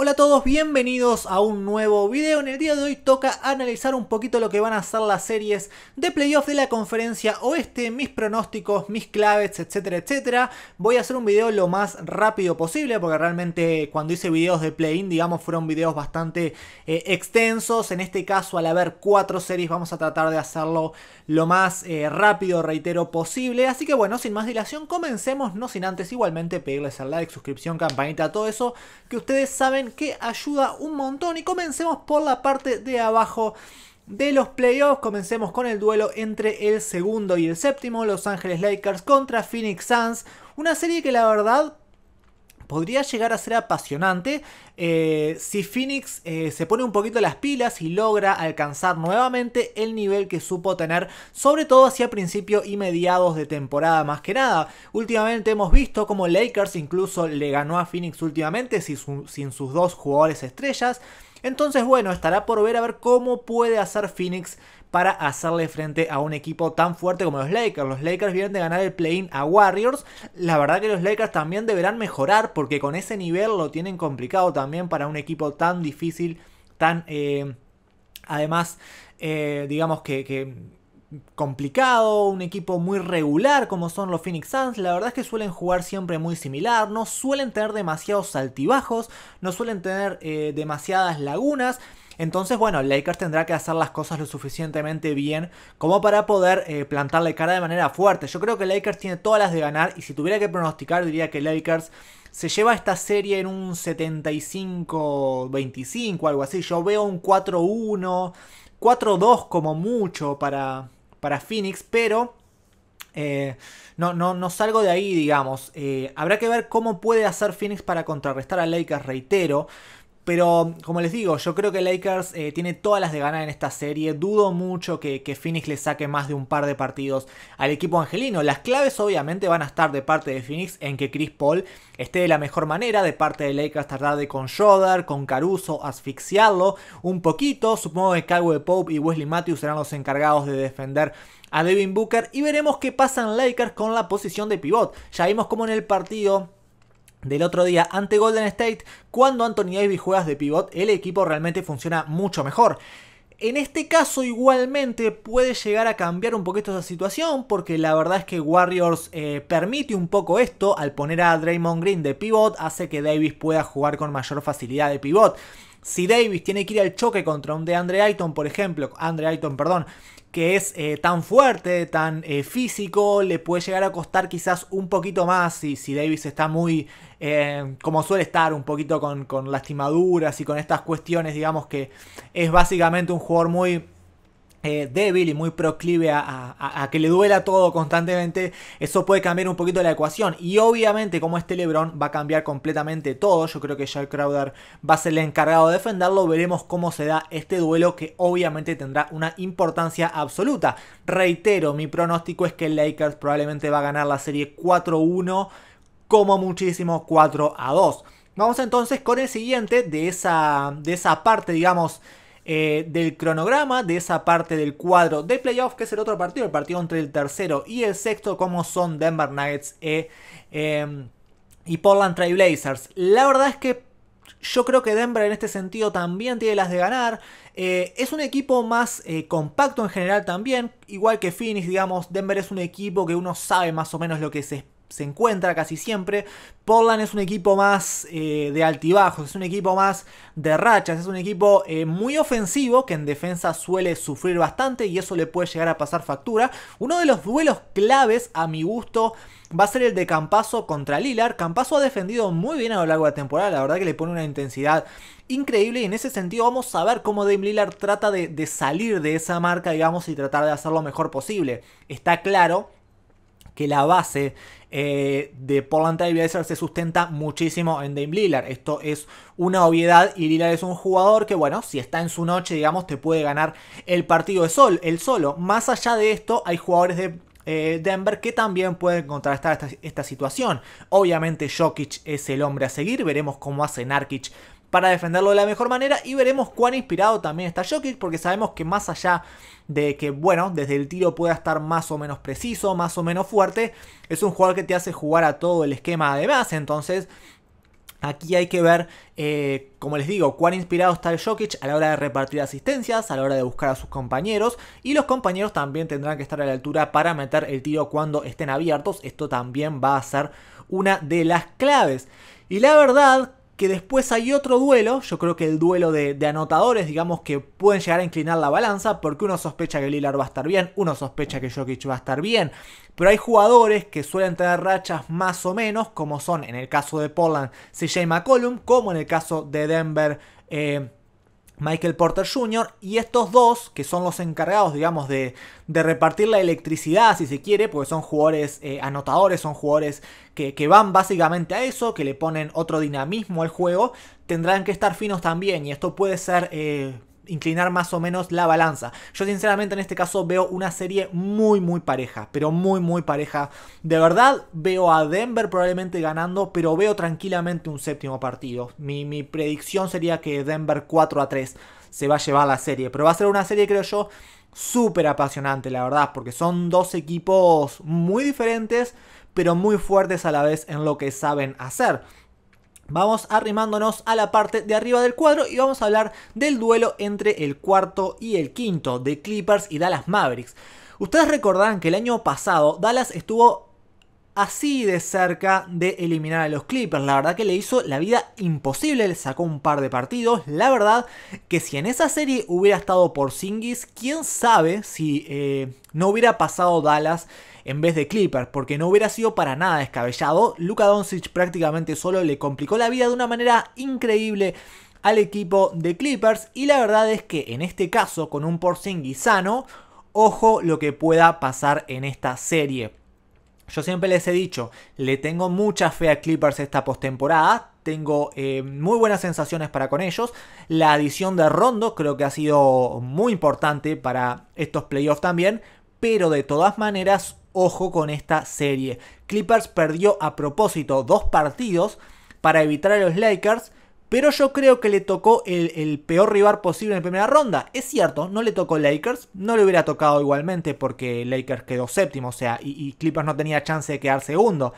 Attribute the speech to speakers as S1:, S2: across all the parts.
S1: Hola a todos, bienvenidos a un nuevo video. En el día de hoy toca analizar un poquito lo que van a ser las series de playoffs de la conferencia oeste, mis pronósticos, mis claves, etcétera, etcétera. Voy a hacer un video lo más rápido posible porque realmente cuando hice videos de play-in, digamos, fueron videos bastante eh, extensos. En este caso, al haber cuatro series, vamos a tratar de hacerlo lo más eh, rápido, reitero, posible. Así que bueno, sin más dilación, comencemos, no sin antes igualmente pedirles al like, suscripción, campanita, todo eso que ustedes saben que ayuda un montón. Y comencemos por la parte de abajo de los playoffs. Comencemos con el duelo entre el segundo y el séptimo, Los Ángeles Lakers contra Phoenix Suns. Una serie que la verdad podría llegar a ser apasionante eh, si Phoenix eh, se pone un poquito las pilas y logra alcanzar nuevamente el nivel que supo tener, sobre todo hacia principio y mediados de temporada más que nada. Últimamente hemos visto como Lakers incluso le ganó a Phoenix últimamente sin sus dos jugadores estrellas. Entonces, bueno, estará por ver a ver cómo puede hacer Phoenix para hacerle frente a un equipo tan fuerte como los Lakers. Los Lakers vienen de ganar el play-in a Warriors. La verdad que los Lakers también deberán mejorar porque con ese nivel lo tienen complicado también para un equipo tan difícil, tan... Eh, además, eh, digamos que complicado, un equipo muy regular como son los Phoenix Suns, la verdad es que suelen jugar siempre muy similar, no suelen tener demasiados altibajos, no suelen tener eh, demasiadas lagunas. Entonces, bueno, Lakers tendrá que hacer las cosas lo suficientemente bien como para poder eh, plantarle cara de manera fuerte. Yo creo que Lakers tiene todas las de ganar y si tuviera que pronosticar diría que Lakers se lleva esta serie en un 75-25, algo así. Yo veo un 4-1, 4-2 como mucho para, para Phoenix, pero eh, no, no, no, salgo de ahí, digamos. Eh, habrá que ver cómo puede hacer Phoenix para contrarrestar a Lakers, reitero. Pero como les digo, yo creo que Lakers eh, tiene todas las de ganar en esta serie. Dudo mucho que, Phoenix le saque más de un par de partidos al equipo angelino. Las claves obviamente van a estar de parte de Phoenix en que Chris Paul esté de la mejor manera. De parte de Lakers tratar de con Schroeder, con Caruso, asfixiarlo un poquito. Supongo que Caldwell Pope y Wesley Matthews serán los encargados de defender a Devin Booker. Y veremos qué pasa en Lakers con la posición de pivot. Ya vimos cómo en el partido del otro día ante Golden State, cuando Anthony Davis juegas de pivot, el equipo realmente funciona mucho mejor. En este caso igualmente puede llegar a cambiar un poquito esa situación porque la verdad es que Warriors eh, permite un poco esto al poner a Draymond Green de pivot hace que Davis pueda jugar con mayor facilidad de pivot. Si Davis tiene que ir al choque contra un de Andre Ayton, por ejemplo, Andre Ayton, perdón, que es eh, tan fuerte, tan eh, físico, le puede llegar a costar quizás un poquito más si, si Davis está muy, eh, como suele estar, un poquito con, con lastimaduras y con estas cuestiones, digamos que es básicamente un jugador muy eh, débil y muy proclive a, que le duela todo constantemente, eso puede cambiar un poquito la ecuación. Y obviamente, como este LeBron va a cambiar completamente todo, yo creo que Jack Crowder va a ser el encargado de defenderlo. Veremos cómo se da este duelo que obviamente tendrá una importancia absoluta. Reitero, mi pronóstico es que el Lakers probablemente va a ganar la serie 4-1, como muchísimo 4-2. Vamos entonces con el siguiente de esa, de esa parte, digamos eh, del cronograma de esa parte del cuadro de playoffs que es el otro partido, el partido entre el tercero y el sexto, como son Denver Nuggets eh, em, y Portland Trail La verdad es que yo creo que Denver en este sentido también tiene las de ganar. Eh, es un equipo más compacto en general también, igual que Phoenix, digamos, Denver es un equipo que uno sabe más o menos lo que se se encuentra casi siempre. Portland es un equipo más eh, de altibajos, es un equipo más de rachas, es un equipo eh, muy ofensivo que en defensa suele sufrir bastante y eso le puede llegar a pasar factura. Uno de los duelos claves a mi gusto va a ser el de Campaso contra Lilar. Campaso ha defendido muy bien a lo largo de la temporada, la verdad que le pone una intensidad increíble y en ese sentido vamos a ver cómo Dame lilar trata de, de salir de esa marca, digamos, y tratar de hacer lo mejor posible. Está claro que la base eh, de Portland Trailblazer se sustenta muchísimo en Dame Lillard. Esto es una obviedad y Lillard es un jugador que, bueno, si está en su noche, digamos, te puede ganar el partido de sol, el solo. Más allá de esto, hay jugadores de eh, Denver que también pueden contrarrestar esta, esta situación. Obviamente Jokic es el hombre a seguir, veremos cómo hace Narkic para defenderlo de la mejor manera y veremos cuán inspirado también está Jokic porque sabemos que más allá de que, bueno, desde el tiro pueda estar más o menos preciso, más o menos fuerte, es un jugador que te hace jugar a todo el esquema además, entonces Aquí hay que ver, eh, como les digo, cuán inspirado está el Jokic a la hora de repartir asistencias, a la hora de buscar a sus compañeros. Y los compañeros también tendrán que estar a la altura para meter el tiro cuando estén abiertos. Esto también va a ser una de las claves. Y la verdad que después hay otro duelo, yo creo que el duelo de, anotadores, digamos que pueden llegar a inclinar la balanza, porque uno sospecha que Lillard va a estar bien, uno sospecha que Jokic va a estar bien, pero hay jugadores que suelen tener rachas más o menos, como son en el caso de Portland CJ McCollum, como en el caso de Denver. Eh, Michael Porter Jr. y estos dos, que son los encargados, digamos, de, de repartir la electricidad, si se quiere, porque son jugadores eh, anotadores, son jugadores que, van básicamente a eso, que le ponen otro dinamismo al juego, tendrán que estar finos también y esto puede ser eh, inclinar más o menos la balanza. Yo sinceramente en este caso veo una serie muy muy pareja, pero muy muy pareja. De verdad veo a Denver probablemente ganando, pero veo tranquilamente un séptimo partido. Mi, predicción sería que Denver 4 a 3 se va a llevar la serie, pero va a ser una serie creo yo súper apasionante la verdad, porque son dos equipos muy diferentes, pero muy fuertes a la vez en lo que saben hacer. Vamos arrimándonos a la parte de arriba del cuadro y vamos a hablar del duelo entre el cuarto y el quinto de Clippers y Dallas Mavericks. Ustedes recordarán que el año pasado Dallas estuvo así de cerca de eliminar a los Clippers. La verdad que le hizo la vida imposible, le sacó un par de partidos. La verdad que si en esa serie hubiera estado por Singis, quién sabe si eh, no hubiera pasado Dallas en vez de Clippers, porque no hubiera sido para nada descabellado. Luka Doncic prácticamente solo le complicó la vida de una manera increíble al equipo de Clippers y la verdad es que en este caso con un Porzingis sano, ojo lo que pueda pasar en esta serie. Yo siempre les he dicho, le tengo mucha fe a Clippers esta postemporada, tengo eh, muy buenas sensaciones para con ellos. La adición de Rondo creo que ha sido muy importante para estos playoffs también, pero de todas maneras ojo con esta serie. Clippers perdió a propósito dos partidos para evitar a los Lakers, pero yo creo que le tocó el, peor rival posible en la primera ronda. Es cierto, no le tocó Lakers, no le hubiera tocado igualmente porque Lakers quedó séptimo, o sea, y, y Clippers no tenía chance de quedar segundo.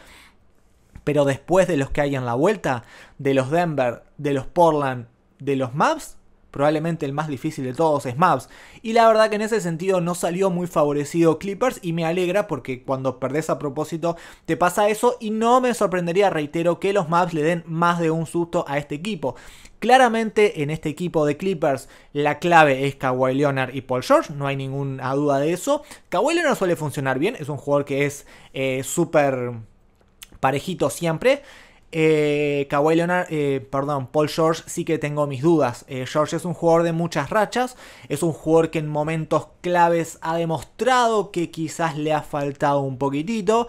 S1: Pero después de los que hay en la vuelta, de los Denver, de los Portland, de los Maps, probablemente el más difícil de todos es Maps. Y la verdad que en ese sentido no salió muy favorecido Clippers y me alegra porque cuando perdés a propósito te pasa eso y no me sorprendería, reitero, que los Maps le den más de un susto a este equipo. Claramente en este equipo de Clippers la clave es Kawhi Leonard y Paul George, no hay ninguna duda de eso. Kawhi Leonard suele funcionar bien, es un jugador que es eh, súper parejito siempre. Eh, eh, perdón, Paul George sí que tengo mis dudas. Eh, George es un jugador de muchas rachas, es un jugador que en momentos claves ha demostrado que quizás le ha faltado un poquitito.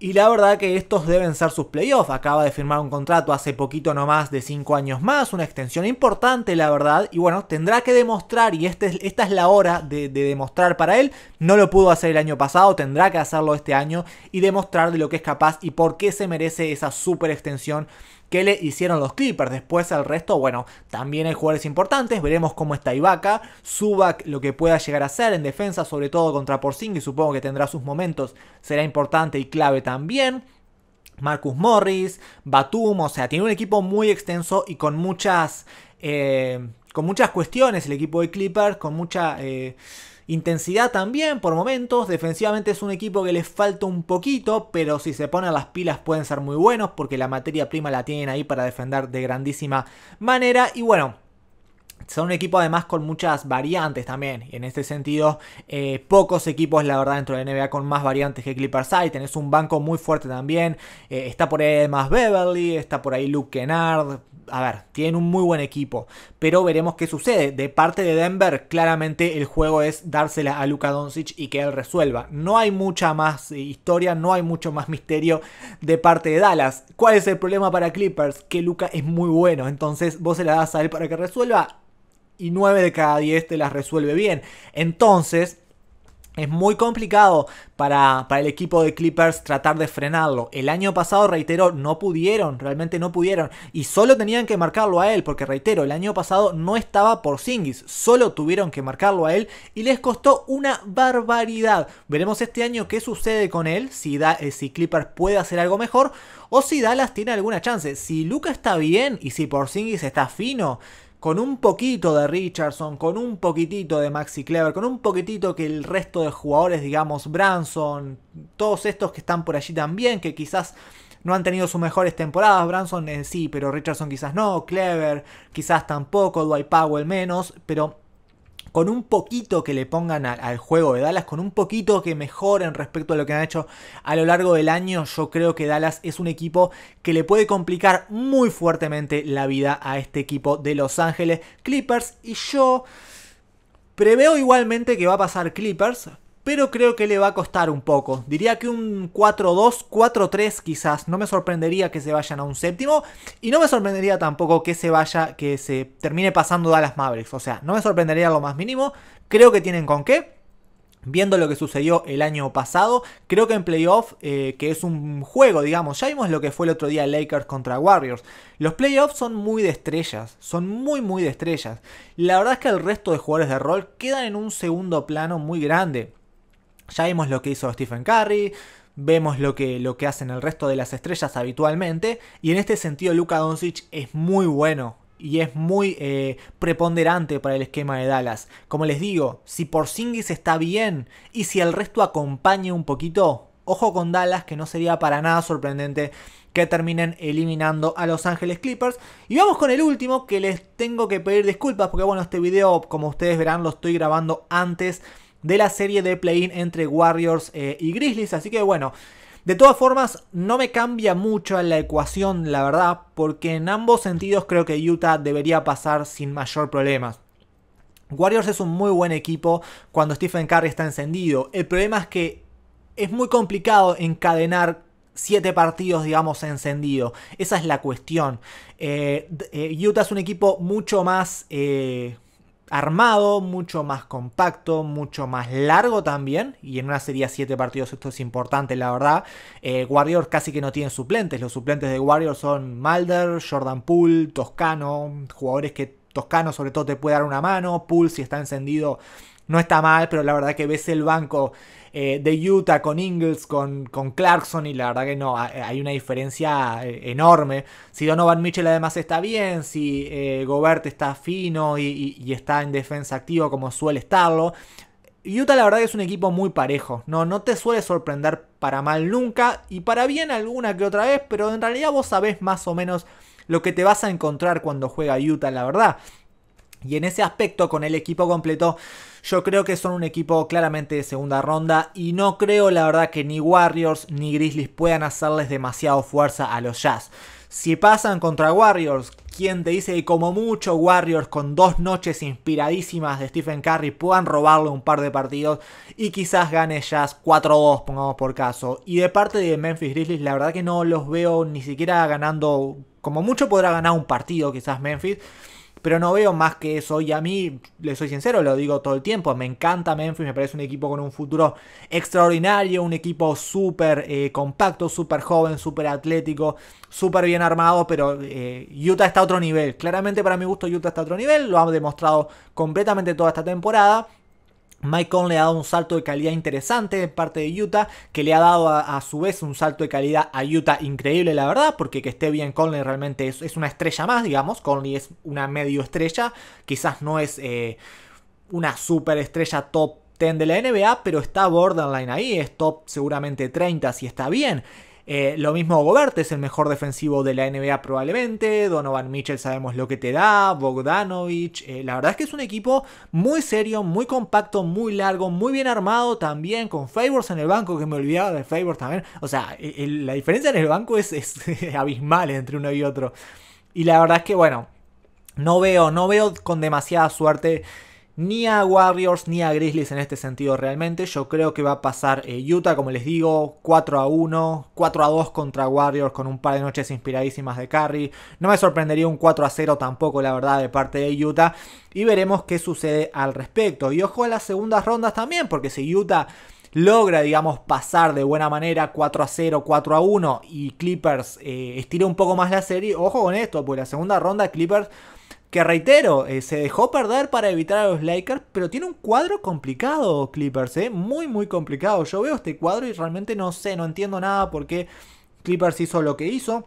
S1: Y la verdad que estos deben ser sus playoffs. Acaba de firmar un contrato hace poquito nomás de 5 años más, una extensión importante, la verdad. Y bueno, tendrá que demostrar, y este esta es la hora de, de, demostrar para él. No lo pudo hacer el año pasado, tendrá que hacerlo este año y demostrar de lo que es capaz y por qué se merece esa super extensión ¿Qué le hicieron los Clippers. Después al resto, bueno, también hay jugadores importantes. Veremos cómo está Ibaka, Subak, lo que pueda llegar a ser en defensa, sobre todo contra Porzingis, supongo que tendrá sus momentos, será importante y clave también. Marcus Morris, Batum, o sea, tiene un equipo muy extenso y con muchas, eh, con muchas cuestiones el equipo de Clippers, con mucha... Eh, Intensidad también por momentos, defensivamente es un equipo que les falta un poquito, pero si se ponen las pilas pueden ser muy buenos porque la materia prima la tienen ahí para defender de grandísima manera y bueno, son un equipo además con muchas variantes también. En este sentido, eh, pocos equipos, la verdad, dentro de la NBA con más variantes que Clippers Tenés un banco muy fuerte también. Eh, está por ahí además Beverly, está por ahí Luke Kennard a ver, tienen un muy buen equipo, pero veremos qué sucede. De parte de Denver, claramente el juego es dársela a Luka Doncic y que él resuelva. No hay mucha más eh, historia, no hay mucho más misterio de parte de Dallas. ¿Cuál es el problema para Clippers? Que Luka es muy bueno, entonces vos se la das a él para que resuelva y 9 de cada 10 te las resuelve bien. Entonces, es muy complicado para, el equipo de Clippers tratar de frenarlo. El año pasado, reitero, no pudieron, realmente no pudieron. Y solo tenían que marcarlo a él, porque reitero, el año pasado no estaba por Singis. Solo tuvieron que marcarlo a él y les costó una barbaridad. Veremos este año qué sucede con él, si, da, eh, si Clippers puede hacer algo mejor o si Dallas tiene alguna chance. Si Luca está bien y si por Porzingis está fino, con un poquito de Richardson, con un poquitito de Maxi Clever, con un poquitito que el resto de jugadores, digamos Branson, todos estos que están por allí también, que quizás no han tenido sus mejores temporadas, Branson eh, sí, pero Richardson quizás no, Clever quizás tampoco, Dwight Powell menos, pero con un poquito que le pongan al, juego de Dallas, con un poquito que mejoren respecto a lo que han hecho a lo largo del año, yo creo que Dallas es un equipo que le puede complicar muy fuertemente la vida a este equipo de Los Ángeles Clippers y yo... Preveo igualmente que va a pasar Clippers, pero creo que le va a costar un poco. Diría que un 4-2, 4-3 quizás. No me sorprendería que se vayan a un séptimo y no me sorprendería tampoco que se vaya, que se termine pasando Dallas Mavericks. O sea, no me sorprendería lo más mínimo. Creo que tienen con qué. Viendo lo que sucedió el año pasado, creo que en playoff, eh, que es un juego, digamos, ya vimos lo que fue el otro día Lakers contra Warriors. Los playoffs son muy de estrellas, son muy, muy de estrellas. La verdad es que el resto de jugadores de rol quedan en un segundo plano muy grande. Ya vimos lo que hizo Stephen Curry, vemos lo que, lo que hacen el resto de las estrellas habitualmente, y en este sentido Luka Doncic es muy bueno y es muy eh, preponderante para el esquema de Dallas. Como les digo, si Porzingis está bien y si el resto acompaña un poquito, ojo con Dallas que no sería para nada sorprendente que terminen eliminando a Los Ángeles Clippers. Y vamos con el último que les tengo que pedir disculpas porque bueno, este video como ustedes verán lo estoy grabando antes de la serie de play-in entre Warriors eh, y Grizzlies. Así que bueno, de todas formas, no me cambia mucho la ecuación, la verdad, porque en ambos sentidos creo que Utah debería pasar sin mayor problema. Warriors es un muy buen equipo cuando Stephen Curry está encendido. El problema es que es muy complicado encadenar siete partidos, digamos, encendido. Esa es la cuestión. Eh, eh, Utah es un equipo mucho más armado, mucho más compacto, mucho más largo también. Y en una serie de 7 partidos esto es importante, la verdad. Eh, Warriors casi que no tienen suplentes. Los suplentes de Warriors son Mulder, Jordan Poole, Toscano, jugadores que Toscano sobre todo te puede dar una mano. Poole si está encendido no está mal, pero la verdad que ves el banco eh, de Utah con Ingles, con, con, Clarkson, y la verdad que no, eh, hay una diferencia eh, enorme. Si Donovan Mitchell además está bien, si Gobert está fino y, está en defensa activa como suele estarlo, Utah la verdad es un equipo muy parejo, no, no te suele sorprender para mal nunca y para bien alguna que otra vez, pero en realidad vos sabés más o menos lo que te vas a encontrar cuando juega Utah, la verdad. Y en ese aspecto, con el equipo completo, yo creo que son un equipo claramente de segunda ronda y no creo la verdad que ni Warriors ni Grizzlies puedan hacerles demasiado fuerza a los Jazz. Si pasan contra Warriors, quién te dice que como mucho Warriors con dos noches inspiradísimas de Stephen Curry puedan robarle un par de partidos y quizás gane Jazz 4-2, pongamos por caso. Y de parte de Memphis Grizzlies, la verdad que no los veo ni siquiera ganando, como mucho podrá ganar un partido quizás Memphis pero no veo más que eso. Y a mí, le soy sincero, lo digo todo el tiempo, me encanta Memphis, me parece un equipo con un futuro extraordinario, un equipo súper eh, compacto, súper joven, súper atlético, súper bien armado, pero eh, Utah está a otro nivel. Claramente para mi gusto Utah está a otro nivel, lo ha demostrado completamente toda esta temporada. Mike Conley ha dado un salto de calidad interesante de parte de Utah, que le ha dado a, su vez un salto de calidad a Utah increíble, la verdad, porque que esté bien Conley realmente es, una estrella más, digamos. Conley es una medio estrella, quizás no es eh, una super estrella top 10 de la NBA, pero está borderline ahí, es top seguramente 30 si está bien. Eh, lo mismo Gobert es el mejor defensivo de la NBA probablemente. Donovan Mitchell sabemos lo que te da. Bogdanovich. Eh, la verdad es que es un equipo muy serio, muy compacto, muy largo, muy bien armado también. Con Favors en el banco, que me olvidaba de Favors también. O sea, eh, la diferencia en el banco es, es abismal entre uno y otro. Y la verdad es que, bueno, no veo, no veo con demasiada suerte ni a Warriors ni a Grizzlies en este sentido realmente. Yo creo que va a pasar eh, Utah, como les digo, 4 a 1, 4 a 2 contra Warriors con un par de noches inspiradísimas de Curry. No me sorprendería un 4 a 0 tampoco, la verdad, de parte de Utah. Y veremos qué sucede al respecto. Y ojo a las segundas rondas también, porque si Utah logra, digamos, pasar de buena manera 4 a 0, 4 a 1 y Clippers eh, estira un poco más la serie, ojo con esto, porque la segunda ronda Clippers que reitero, eh, se dejó perder para evitar a los Lakers, pero tiene un cuadro complicado Clippers, eh, muy muy complicado. Yo veo este cuadro y realmente no sé, no entiendo nada por qué Clippers hizo lo que hizo.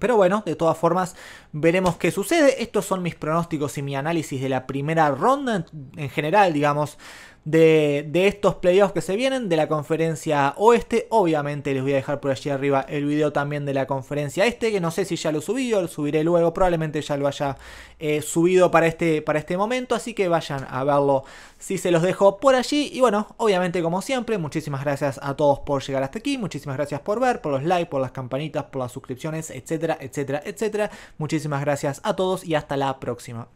S1: Pero bueno, de todas formas, veremos qué sucede. Estos son mis pronósticos y mi análisis de la primera ronda en general, digamos, de, de estos playoffs que se vienen de la conferencia oeste. Obviamente les voy a dejar por allí arriba el video también de la conferencia este, que no sé si ya lo subí o lo subiré luego, probablemente ya lo haya eh, subido para este, para este momento, así que vayan a verlo si se los dejo por allí. Y bueno, obviamente como siempre, muchísimas gracias a todos por llegar hasta aquí, muchísimas gracias por ver, por los likes, por las campanitas, por las suscripciones, etcétera, etcétera, etcétera. Muchísimas gracias a todos y hasta la próxima.